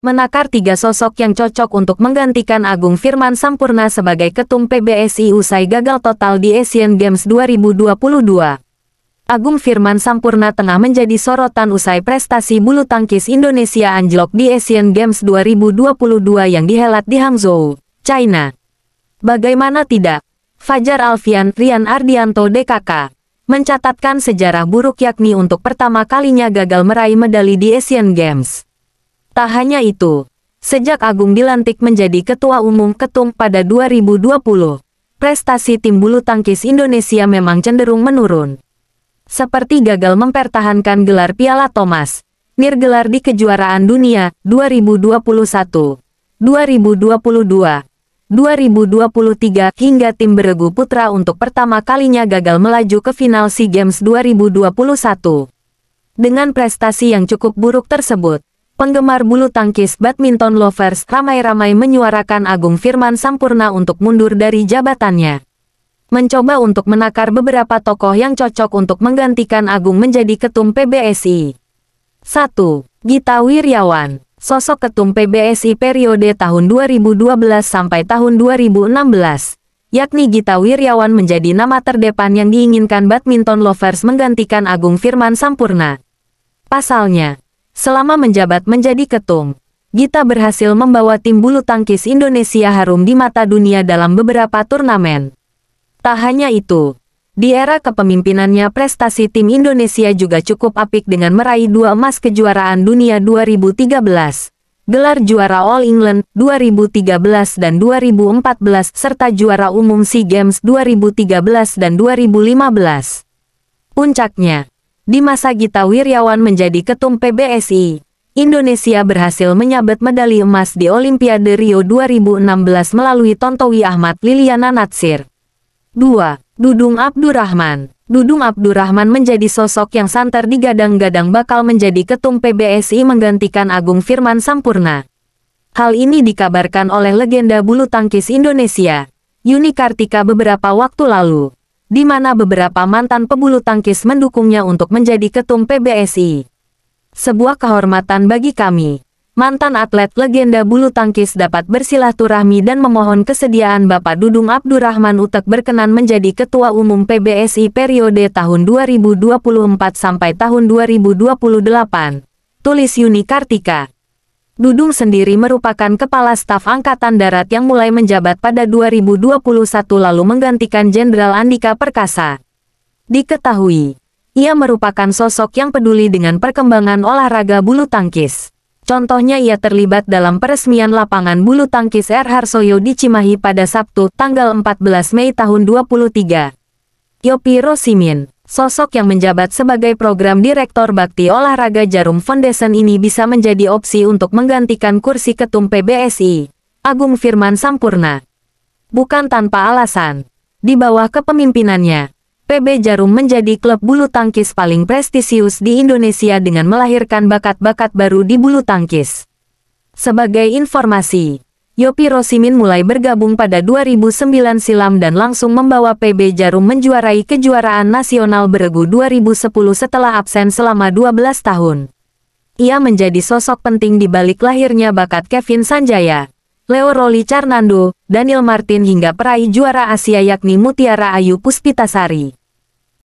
menakar tiga sosok yang cocok untuk menggantikan Agung Firman Sampurna sebagai ketum PBSI usai gagal total di Asian Games 2022. Agung Firman Sampurna tengah menjadi sorotan usai prestasi bulu tangkis Indonesia anjlok di Asian Games 2022 yang dihelat di Hangzhou, China. Bagaimana tidak? Fajar Alfian, Rian Ardianto DKK, mencatatkan sejarah buruk yakni untuk pertama kalinya gagal meraih medali di Asian Games. Tak hanya itu, sejak Agung dilantik menjadi Ketua Umum Ketum pada 2020, prestasi tim bulu tangkis Indonesia memang cenderung menurun. Seperti gagal mempertahankan gelar Piala Thomas, nirgelar di kejuaraan dunia 2021, 2022, 2023 hingga tim beregu putra untuk pertama kalinya gagal melaju ke final SEA Games 2021. Dengan prestasi yang cukup buruk tersebut, penggemar bulu tangkis badminton lovers ramai-ramai menyuarakan Agung Firman Sampurna untuk mundur dari jabatannya. Mencoba untuk menakar beberapa tokoh yang cocok untuk menggantikan Agung menjadi ketum PBSI. 1. Gita Wirjawan Sosok ketum PBSI periode tahun 2012 sampai tahun 2016, yakni Gita Wirjawan menjadi nama terdepan yang diinginkan badminton lovers menggantikan Agung Firman Sampurna. Pasalnya, Selama menjabat menjadi ketum, Gita berhasil membawa tim bulu tangkis Indonesia harum di mata dunia dalam beberapa turnamen. Tak hanya itu, di era kepemimpinannya prestasi tim Indonesia juga cukup apik dengan meraih dua emas kejuaraan dunia 2013, gelar juara All England 2013 dan 2014 serta juara umum SEA Games 2013 dan 2015. Puncaknya, di masa Gita Wirjawan menjadi ketum PBSI, Indonesia berhasil menyabet medali emas di Olimpiade Rio 2016 melalui Tontowi Ahmad Liliana Natsir. 2. Dudung Abdurrahman Dudung Abdurrahman menjadi sosok yang santer digadang-gadang bakal menjadi ketum PBSI menggantikan Agung Firman Sampurna. Hal ini dikabarkan oleh legenda bulu tangkis Indonesia, Yuni Kartika beberapa waktu lalu di mana beberapa mantan pebulu tangkis mendukungnya untuk menjadi ketum PBSI. Sebuah kehormatan bagi kami. Mantan atlet legenda bulu tangkis dapat bersilaturahmi dan memohon kesediaan Bapak Dudung Abdurrahman Utek berkenan menjadi Ketua Umum PBSI periode tahun 2024 sampai tahun 2028. Tulis Yuni Kartika Dudung sendiri merupakan Kepala Staf Angkatan Darat yang mulai menjabat pada 2021 lalu menggantikan Jenderal Andika Perkasa. Diketahui, ia merupakan sosok yang peduli dengan perkembangan olahraga bulu tangkis. Contohnya ia terlibat dalam peresmian lapangan bulu tangkis R. Harsoyo di Cimahi pada Sabtu tanggal 14 Mei tahun 23. Yopi Rosimin sosok yang menjabat sebagai program Direktur Bakti Olahraga Jarum Foundation ini bisa menjadi opsi untuk menggantikan kursi ketum PBSI, Agung Firman Sampurna. Bukan tanpa alasan, di bawah kepemimpinannya, PB Jarum menjadi klub bulu tangkis paling prestisius di Indonesia dengan melahirkan bakat-bakat baru di bulu tangkis. Sebagai informasi, Yopi Rosimin mulai bergabung pada 2009 silam dan langsung membawa PB Jarum menjuarai kejuaraan nasional beregu 2010 setelah absen selama 12 tahun. Ia menjadi sosok penting di balik lahirnya bakat Kevin Sanjaya, Leo Roli Carnando, Daniel Martin hingga peraih juara Asia yakni Mutiara Ayu Puspitasari.